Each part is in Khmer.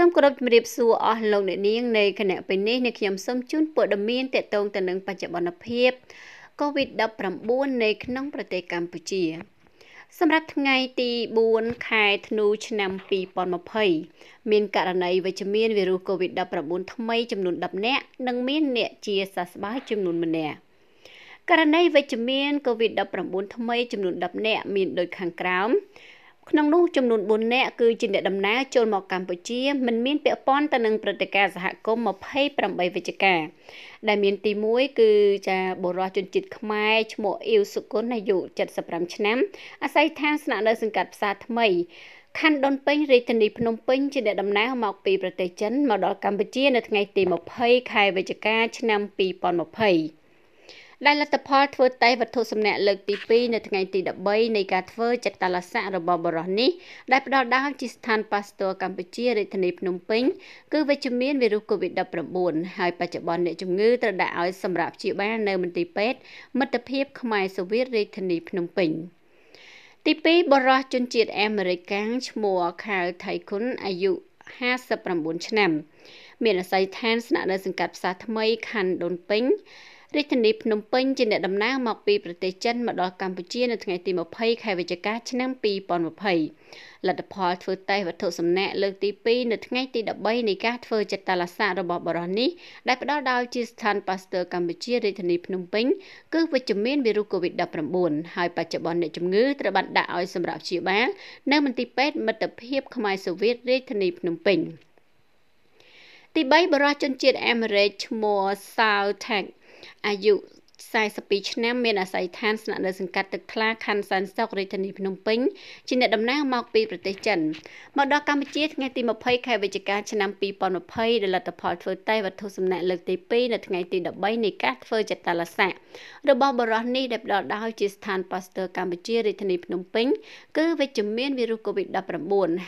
សូមគោរពជម្រាបសួរអស់លោកអ្នកនាងនៃគណៈពេលនេះនេះខ្ញុំសូមជូនព័ត៌មានតកតងទៅនឹងបច្ចុប្បន្នភាព COVID-19 នៅក្នុងប្រទេសកម្ពុជាសម្រាប់ថ្ងៃទី4ខែធ្នូឆ្នាំ2020មានករណីវិជ្ជមានវីរុស COVID-19 ថ្មីចំនួន10នាក់និងមានអ្នក ជាសះស្បើយចំនួន1នាក់ករណីវិជ្ជមាន COVID-19 ថ្មីចំនួន10នាក់មានដូចខាងក្រោមក្នុងនោះចំនួន4នាក់គឺជាអ្នកដំណើរចូលមកកម្ពុជា មិនមានពាក់ព័ន្ធទៅនឹងព្រឹត្តិការណ៍សហគមន៍28វិច្ឆិកាដែលមានទី1គឺចាបុរសជនជាតិខ្មែរឈ្មោះអ៊ីវសុគន្ធអាយុ75ឆ្នាំអាស្រ័យឋានស្នាក់នៅសង្កាត់ផ្សារថ្មីខណ្ឌដូនពេញរាជធានីភ្នំពេញជាអ្នកដំណើរមកពីប្រទេសចិនមកដល់កម្ពុជានៅថ្ងៃទី20ខែវិច្ឆិកាឆ្នាំ2020ដែលលទ្ធផលធ្វើតេស្តវត្ថុសំណាក់លើកទី2នៅថ្ងៃទី13នៃការធ្វើចតាឡស័ករបស់បរិសនេះដែលផ្ដល់ដល់ជាស្ថានប៉ាសទ័រកម្ពុជារាជធានីភ្នំពេញគឺវិជ្ជមានវីរុស COVID-19 ហើយបច្ចុប្បន្នអ្នកជំងឺត្រូវដាក់ឲ្យសម្រាប់ព្យាបាលនៅមន្ទីរពេទ្យមិត្តភាពខ្មែរសូវៀតរាជធានីភ្នំពេញ ទី2បរិសជនជាតិអាមេរិកាំងឈ្មោះខៅថៃគុណអាយុ59ឆ្នាំ មានអាស័យដ្ឋានស្នាក់នៅ សង្កាត់ផ្សារថ្មីខណ្ឌដូនពេញរាជធានីភ្នំពេញជាអ្នកតំណាងមកពីប្រទេសចិនមកដល់កម្ពុជានៅថ្ងៃទី20ខែវិច្ឆិកាឆ្នាំ2020លទ្ធផលធ្វើតេស្តវត្ថុសំណាក់លើកទី2នៅថ្ងៃទី13នៃការធ្វើចិត្តតាឡាសារបស់បរិសនេះដែលផ្ដល់ដោយជាស្ថានប៉ាស្ទ័រកម្ពុជារាជធានីភ្នំពេញគឺវិជ្ជមានវីរុស COVID-19 ហើយបច្ចុប្បន្នអ្នកជំងឺត្រូវបានដាក់ឲ្យសម្រាប់ព្យាបាលនៅមន្ទីរពេទ្យមិត្តភាពខ្មែរសូវៀតរាជធានីភ្នំពេញទី3បរិះជនជាតិអាមេរិកឈ្មោះ South Tech អាយុ42ឆ្នាំមានអាស័យដ្ឋានស្នាក់នៅសង្កាត់ទឹកថ្លាខណ្ឌសានសុករាជធានីភ្នំពេញជាអ្នកតំណាងមកពីប្រទេសចិនមកដល់កម្ពុជាថ្ងៃទី20ខែវិច្ឆិកាឆ្នាំ2020ដែលលទ្ធផលធ្វើតេស្តវត្ថុសំណាក់លើកទី2នៅថ្ងៃទី13នៃការធ្វើចតាឡស័ករបស់បរិះនេះដែលផ្ដល់ដោយជាស្ថានប៉ាសទ័រកម្ពុជារាជធានីភ្នំពេញគឺវិជ្ជមានវីរុស COVID-19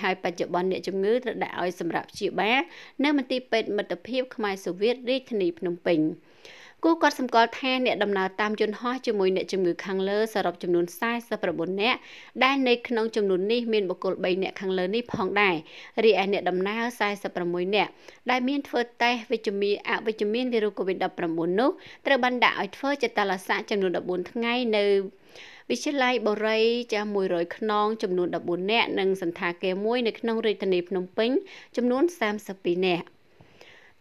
ហើយបច្ចុប្បន្នអ្នកជំងឺត្រូវដាក់ឲ្យសម្រាប់ព្យាបាលនៅមន្ទីរពេទ្យមិត្តភាពខ្មែរសូវៀតរាជធានីភ្នំពេញគូគាត់សម្គាល់ថាអ្នកដំណើរតាមយន្តហោះជាមួយអ្នកជំងឺខាងលើសរុបចំនួន49នាក់ដែលនៅក្នុងចំនួននេះមានបុគ្គល3នាក់ខាងលើនេះផងដែររីឯអ្នកដំណើរ46នាក់ដែលមានធ្វើតេស្តវិជ្ជមានអវិជ្ជមានវីរុស COVID-19 នោះត្រូវបានដាក់ឲ្យធ្វើជាតឡស័កចំនួន14ថ្ងៃនៅវិទ្យាល័យបូរីចាស់100ខ្នងចំនួន14នាក់និងសន្តាគារមួយនៅក្នុងរាជធានីភ្នំពេញចំនួន32នាក់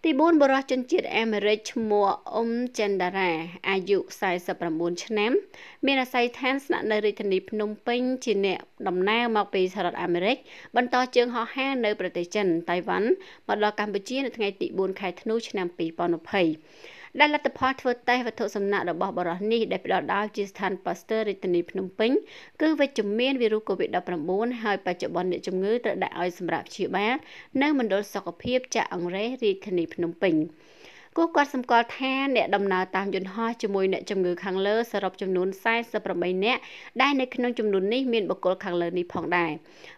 ទី4បរិះជនជាតិអាមេរិកឈ្មោះអ៊ុំចិនដារ៉ាអាយុ49ឆ្នាំ មានអាស័យដ្ឋានស្នាក់នៅរាជធានីភ្នំពេញជាអ្នកដំណើរមកពីសហរដ្ឋអាមេរិក បន្តជើងហោះហើរនៅ ប្រទេសចិនតៃវ៉ាន់មកដល់កម្ពុជានៅថ្ងៃទី4ខែធ្នូឆ្នាំ2020ដែលលទ្ធផលធ្វើតេស្តវត្ថុសំណាក់របស់បរិសនេះដែលផ្ដល់ដោយជាស្ថានប៉ាស្ទ័ររាជធានីភ្នំពេញគឺវិជ្ជមានវីរុសកូវីដ -19 ហើយបច្ចុប្បន្នអ្នកជំងឺត្រូវដាក់ឲ្យសម្រាប់ព្យាបាលនៅមណ្ឌលសុខភាពចាក់អង្រេសរាជធានីភ្នំពេញ។គូគាត់សម្គាល់ថាអ្នកដំណើរតាមយន្តហោះជាមួយអ្នកជំងឺខាងលើសរុបចំនួន48នាក់ដែលនៅក្នុងចំនួននេះមានបុគ្គលខាងលើនេះផងដែរ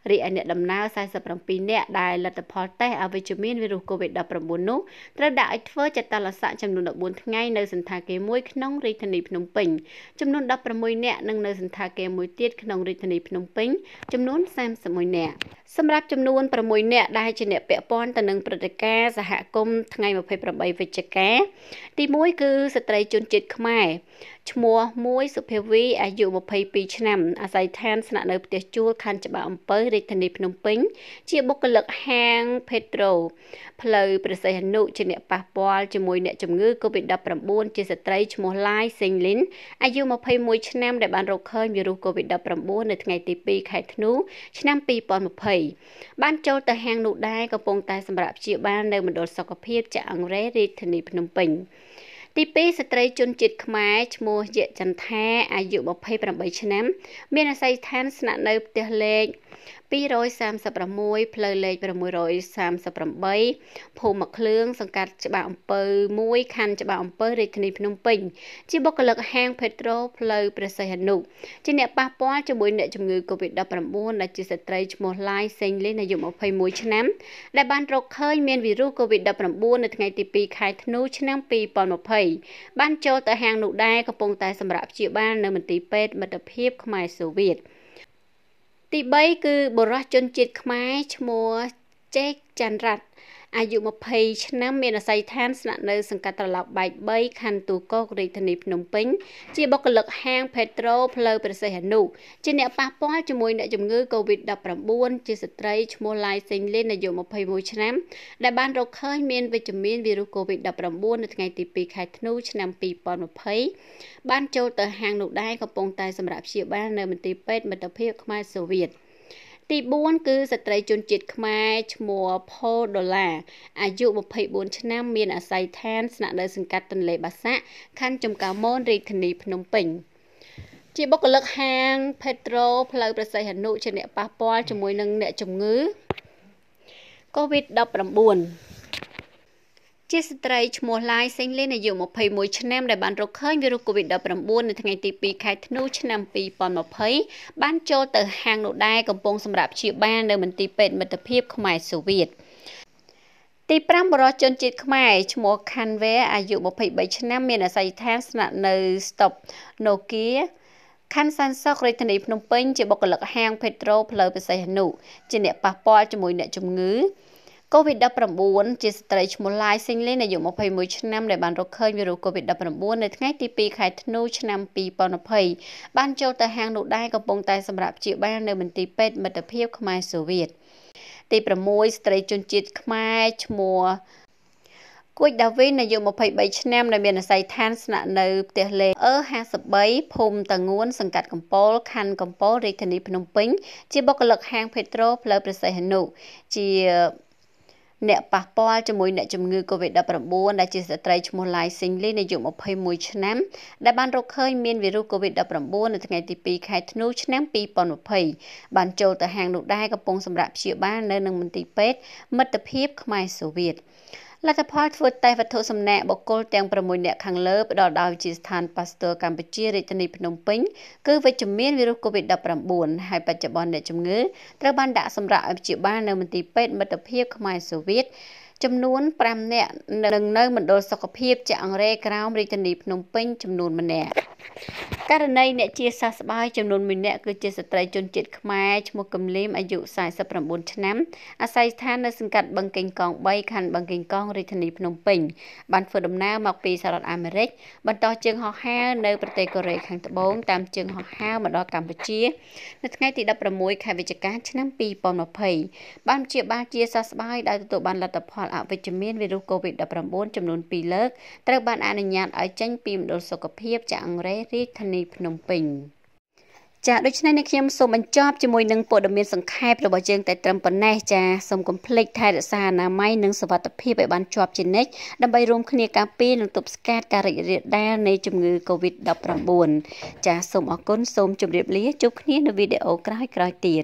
រីឯអ្នកដំណើរ47នាក់ដែលលទ្ធផលតេស្តអវិជ្ជមានវីរុស COVID-19 នោះត្រូវដាក់ឲ្យធ្វើចតលស័កចំនួន14ថ្ងៃនៅសន្តាគារមួយក្នុងរាជធានីភ្នំពេញចំនួន16នាក់និងនៅសន្តាគារមួយទៀតក្នុងរាជធានីភ្នំពេញចំនួន31នាក់សម្រាប់ចំនួន6នាក់ដែលជាអ្នកពាក់ព័ន្ធទៅនឹងព្រឹត្តិការណ៍សហគមន៍ថ្ងៃ28វិច្ឆិជការទី1គឺស្ត្រីជនជាតិខ្មែរឈ្មោះមួយសុភាវីអាយុ22ឆ្នាំអាស័យដ្ឋានស្នាក់នៅផ្ទះជួលខណ្ឌច្បារអំពើរាជធានីភ្នំពេញជាបុគ្គលិកហាង Petro ផ្លូវប្រសិទ្ធអនុជាអ្នកប៉ះពាល់ជាមួយអ្នកជំងឺ COVID-19 ជាស្ត្រីឈ្មោះឡាយសេងលីនអាយុ21ឆ្នាំដែលបានរកឃើញវីរុស COVID-19 នៅថ្ងៃទី2ខែធ្នូឆ្នាំ2020បានចូលទៅហាងនោះដែរកំពុងតែសម្រាប់ព្យាបាលនៅមណ្ឌលសុខភាពចាក់អង្រែរាជធានីនៃភ្នំពេញ។ទី2ស្ត្រីជនជាតិខ្មែរឈ្មោះយៈចន្ទថាអាយុ28ឆ្នាំ មានអាស័យដ្ឋាន ស្នាក់នៅផ្ទះលេខ236ផ្លូវលេខ638ភូមិក្លឿងសង្កាត់ច្បារអំពើ1ខណ្ឌច្បារអំពើរាជធានីភ្នំពេញជាបុគ្គលិកហាងភេត្រូផ្លូវព្រះសីហនុជាអ្នកប៉ះពាល់ជាមួយអ្នកជំងឺ Covid-19 ដែលជាស្ត្រីឈ្មោះឡាយសេងលីនអាយុ21ឆ្នាំដែលបាន រកឃើញមានវីរុស Covid-19 នៅថ្ងៃទី2ខែធ្នូឆ្នាំ2020 2020បានចូលទៅហាងនោះដែរកំពុងតែសម្រាប់ព្យាបាលនៅមន្ទីរពេទ្យមិត្តភាពខ្មែរសូវៀតទី3គឺបរិះជនជាតិខ្មែរឈ្មោះចេកច័ន្ទរតអាយុ20ឆ្នាំមានអាស័យដ្ឋានស្នាក់នៅសង្កាត់ត្រឡោកបែក3ខណ្ឌទូកករាជធានីភ្នំពេញជាបុគ្គលិកហាង Petro ផ្លូវប្រសិទ្ធអនុជាអ្នកប៉ះពាល់ជាមួយអ្នកជំងឺ Covid-19 ជាស្ត្រីឈ្មោះឡាយសេងលីនអាយុ21ឆ្នាំ ដែលបានរកឃើញមាន វិជ្ជមានវីរុស Covid-19 នៅថ្ងៃទី2ខែធ្នូឆ្នាំ2020បានចូលទៅហាងនោះដែរកំពុងតែសម្រាប់ព្យាបាលនៅមន្ទីរពេទ្យមិត្តភាពខ្មែរសូវៀត។ទី4គឺស្ត្រីជនជាតិខ្មែរឈ្មោះផូដុល្លាអាយុ24ឆ្នាំមានអាស័យដ្ឋានស្នាក់នៅសង្កាត់ទន្លេបាសាក់ខណ្ឌចំការមូនរាជធានីភ្នំពេញ ជាបុគ្គលិកហាង Petro ផ្លូវប្រសិទ្ធអនុជាអ្នកប៉ះពាល់ជាមួយនឹងអ្នកជំងឺ COVID-19 ជាស្ត្រីឈ្មោះឡាយសេងលេនអាយុ21ឆ្នាំដែលបានរកឃើញវីរុស COVID-19 នៅថ្ងៃទី2ខែធ្នូឆ្នាំ2020បានចូលទៅហាងនោះដែរកំពុងសម្រាប់ព្យាបាលនៅមន្ទីរពេទ្យមិត្តភាពខ្មែរសូវៀតទី5បរិជនជាតិខ្មែរឈ្មោះ Canve អាយុ23ឆ្នាំ មានអាស័យដ្ឋានស្នាក់នៅ Stop Nokia ខណ្ឌសានសុខរាជធានីភ្នំពេញជាបុគ្គលិកហាង Petro ផ្លូវប្រសេះនុជាអ្នកប៉ះពាល់ជាមួយអ្នកជំងឺ COVID-19 ជាស្ត្រីឈ្មោះឡាយសេងលីនអាយុ21ឆ្នាំដែលបានរកឃើញវីរុស COVID-19 នៅថ្ងៃទី2ខែធ្នូឆ្នាំ2020បានចូលទៅហាង នោះដែរកំពុងតែសម្រាប់ព្យាបាលនៅមន្ទីរពេទ្យមិត្តភាពខ្មែរសូវៀតទី6ស្ត្រីជនជាតិខ្មែរឈ្មោះគួយដាវីនអាយុ23ឆ្នាំដែលមានអាស័យដ្ឋានស្នាក់នៅផ្ទះលេខ E53 ភូមិតងួនសង្កាត់កំពតខណ្ឌកំពតរាជធានីភ្នំពេញជាបុគ្គលិកហាង Petro ផ្លូវប្រសិទ្ធនុជាអ្នកប៉ះពាល់ជាមួយអ្នកជំងឺ Covid-19 ដែលជាស្ត្រីឈ្មោះឡាយស៊ីងលីនាយុ21ឆ្នាំដែលបានរកឃើញមានវីរុស Covid-19 នៅថ្ងៃទី2ខែធ្នូឆ្នាំ2020បានចូលទៅហាងនោះដែរកំពុងសម្រាប់ព្យាបាលនៅនឹងមន្ទីរពេទ្យមិត្តភាព ខ្មែរសូវៀតលទ្ធផលធ្វើតេស្តវត្ថុសំណាក់បុគ្គលទាំង6នាក់ខាងលើផ្ដល់ដោយជាស្ថានប៉ាស្ទ័រកម្ពុជារាជធានីភ្នំពេញគឺវិជ្ជមានវីរុស COVID-19 ហើយបច្ចុប្បន្នអ្នកជំងឺត្រូវបានដាក់សម្រាប់ឲ្យព្យាបាលនៅមន្ទីរពេទ្យមិត្តភាពខ្មែរសូវៀតចំនួន5នាក់និងនៅមណ្ឌលសុខភាពចាក់អង្រែក្រោមរាជធានីភ្នំពេញចំនួន1នាក់ករណីអ្នកជាសះស្បើយចំនួន1នាក់គឺជាស្ត្រីជនជាតិខ្មែរឈ្មោះកឹមលីមអាយុ49ឆ្នាំអាស្រ័យស្ថាននៅសង្កាត់បឹងកេងកង3ខណ្ឌបឹងកេងកងរាជធានីភ្នំពេញបានធ្វើដំណើរមកពីសហរដ្ឋអាមេរិកបន្តជើងហោះហើរនៅប្រទេសកូរ៉េខាងត្បូងតាមជើងហោះហើរមកដល់កម្ពុជានៅថ្ងៃទី16ខែវិច្ឆិកាឆ្នាំ2020បានព្យាបាលជាសះស្បើយដោយទទួលបានលទ្ធផលអវិជ្ជមានវីរុស COVID-19 ចំនួន2លើកត្រូវបានអនុញ្ញាតឲ្យចេញពីមណ្ឌលសុខភាពចាក់អង្រែរេសរាជធានីភ្នំពេញចាដូច្នេះអ្នកខ្ញុំសូមបញ្ចប់ជាមួយនឹងព័ត៌មានសង្ខេបរបស់យើងតែត្រឹមប៉ុណ្ណេះចាសូមកុំភ្លេចថែរក្សាអនាម័យនិងសុវត្ថិភាពឲ្យបានជាប់ជានិច្ចដើម្បីរួមគ្នាការពារនិងទប់ស្កាត់ការរីករាលដាលនៃជំងឺ Covid-19 ចាសូមអរគុណសូមជម្រាបលាជួបគ្នានៅវីដេអូក្រោយៗទៀត